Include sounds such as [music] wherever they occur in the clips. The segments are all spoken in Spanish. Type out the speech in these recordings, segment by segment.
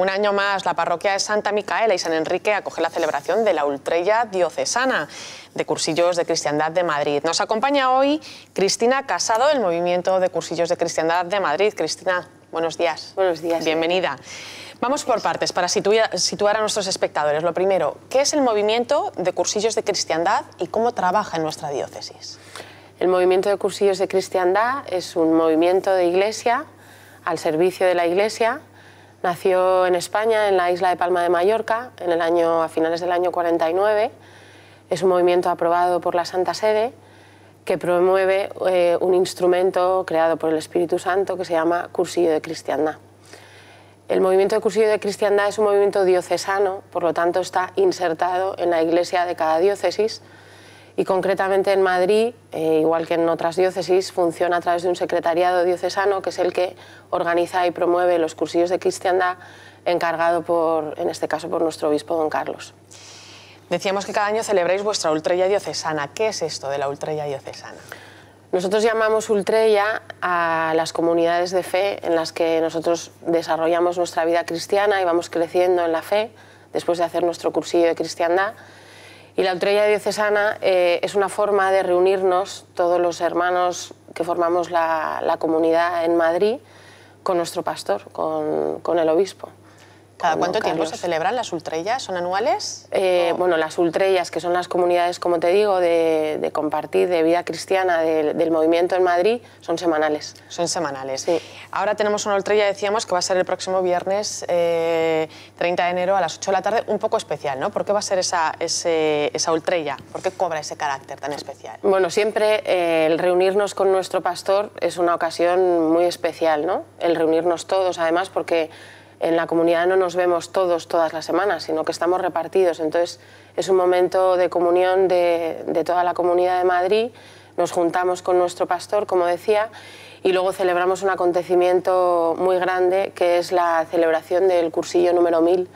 Un año más, la parroquia de Santa Micaela y San Enrique acoge la celebración de la Ultrella Diocesana de Cursillos de Cristiandad de Madrid. Nos acompaña hoy Cristina Casado del Movimiento de Cursillos de Cristiandad de Madrid. Cristina, buenos días. Buenos días. Bienvenida. Vamos por partes para situar a nuestros espectadores. Lo primero, ¿qué es el Movimiento de Cursillos de Cristiandad y cómo trabaja en nuestra diócesis? El Movimiento de Cursillos de Cristiandad es un movimiento de iglesia al servicio de la iglesia Nació en España, en la isla de Palma de Mallorca, en el año, a finales del año 49. Es un movimiento aprobado por la Santa Sede que promueve eh, un instrumento creado por el Espíritu Santo que se llama Cursillo de Cristiandad. El movimiento de Cursillo de Cristiandad es un movimiento diocesano, por lo tanto está insertado en la iglesia de cada diócesis, y concretamente en Madrid, eh, igual que en otras diócesis, funciona a través de un secretariado diocesano que es el que organiza y promueve los cursillos de cristiandad encargado por, en este caso, por nuestro obispo don Carlos. Decíamos que cada año celebráis vuestra ultrella diocesana. ¿Qué es esto de la ultrella diocesana? Nosotros llamamos ultrella a las comunidades de fe en las que nosotros desarrollamos nuestra vida cristiana y vamos creciendo en la fe después de hacer nuestro cursillo de cristiandad y la Utrella Diocesana eh, es una forma de reunirnos todos los hermanos que formamos la, comunidad en Madrid con nuestro pastor, con el obispo. ¿Cada cuánto tiempo se celebran las ultrellas? ¿Son anuales? Eh, bueno, las ultrellas, que son las comunidades, como te digo, de, compartir, de vida cristiana, del movimiento en Madrid, son semanales. Son semanales. Sí. Ahora tenemos una ultrella, decíamos, que va a ser el próximo viernes 30 eh, de enero a las 8 de la tarde, un poco especial, ¿no? ¿Por qué va a ser esa, esa ultrella? ¿Por qué cobra ese carácter tan especial? Bueno, siempre eh, el reunirnos con nuestro pastor es una ocasión muy especial, ¿no? El reunirnos todos, además, porque en la comunidad no nos vemos todos todas las semanas, sino que estamos repartidos. Entonces es un momento de comunión de, toda la comunidad de Madrid, nos juntamos con nuestro pastor, como decía, y luego celebramos un acontecimiento muy grande que es la celebración del cursillo número 1000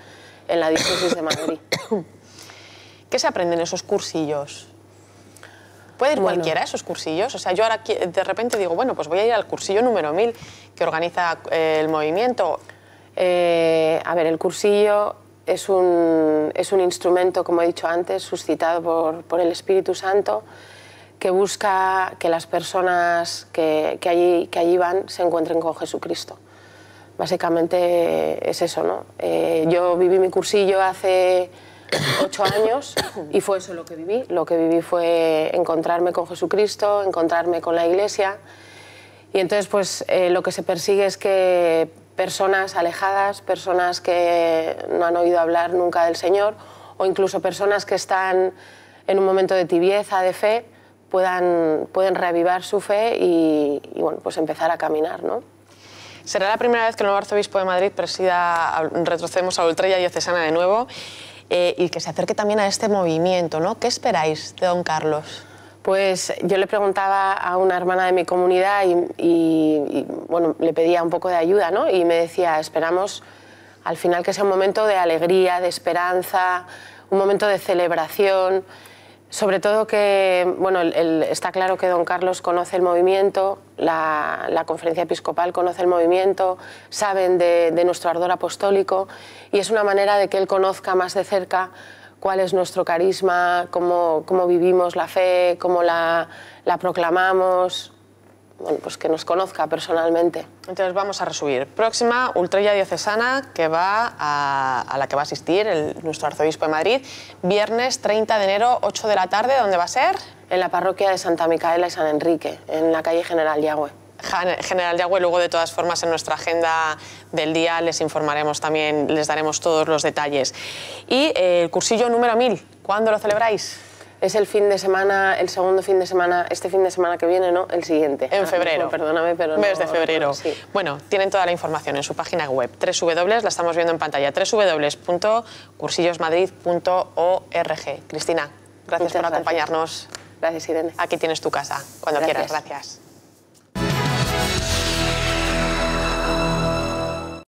en la diócesis de Madrid. [coughs] ¿Qué se aprenden esos cursillos? ¿Puede ir cualquiera a esos cursillos? O sea, yo ahora de repente digo, bueno, pues voy a ir al cursillo número 1000 que organiza eh, el movimiento. Eh, a ver, el cursillo es un, es un, instrumento, como he dicho antes, suscitado por, por el Espíritu Santo, que busca que las personas que, que, allí, que allí van se encuentren con Jesucristo. Básicamente es eso, ¿no? Eh, yo viví mi cursillo hace ocho años y fue eso lo que viví. Lo que viví fue encontrarme con Jesucristo, encontrarme con la Iglesia. Y entonces, pues eh, lo que se persigue es que personas alejadas, personas que no han oído hablar nunca del Señor o incluso personas que están en un momento de tibieza, de fe, puedan, pueden reavivar su fe y, bueno, pues empezar a caminar. ¿no? Será la primera vez que el nuevo arzobispo de Madrid presida, retrocedemos a Ultrella Diocesana de nuevo, eh, y que se acerque también a este movimiento. ¿no? ¿Qué esperáis de don Carlos? Pues yo le preguntaba a una hermana de mi comunidad y, bueno, le pedía un poco de ayuda, ¿no? Y me decía, esperamos al final que sea un momento de alegría, de esperanza, un momento de celebración. Sobre todo que, bueno, está claro que don Carlos conoce el movimiento, la, conferencia episcopal conoce el movimiento, saben de nuestro ardor apostólico y es una manera de que él conozca más de cerca cuál es nuestro carisma, cómo, cómo vivimos la fe, cómo la, la proclamamos. Bueno, pues que nos conozca personalmente. Entonces vamos a resumir. Próxima ultrella diocesana que va a, a la que va a asistir el, nuestro arzobispo de Madrid, viernes 30 de enero, 8 de la tarde, ¿dónde va a ser? En la parroquia de Santa Micaela y San Enrique, en la calle General Yagüe. General Yagüe. Luego, de todas formas, en nuestra agenda del día les informaremos también, les daremos todos los detalles. Y eh, el cursillo número 1000, ¿cuándo lo celebráis? Es el fin de semana, el segundo fin de semana, este fin de semana que viene, ¿no? El siguiente. En febrero. Ah, perdóname, pero no. Mes de febrero. Bueno, tienen toda la información en su página web, www, la estamos viendo en pantalla, www.cursillosmadrid.org. Cristina, gracias por acompañarnos. Gracias, Irene. Aquí tienes tu casa, cuando quieras. Gracias.